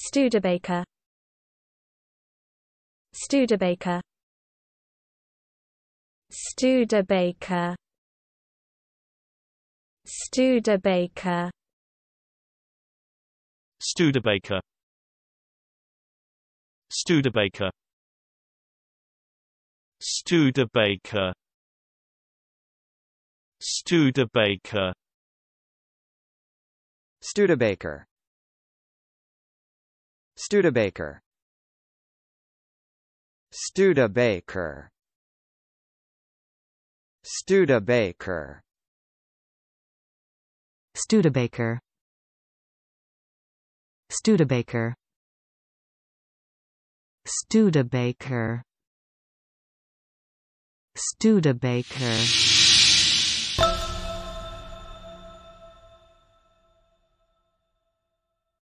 Studebaker Studebaker Studebaker Studebaker Studebaker Studebaker Studebaker Studebaker Studebaker Studebaker Studebaker Studebaker Studebaker Studebaker Studebaker Studebaker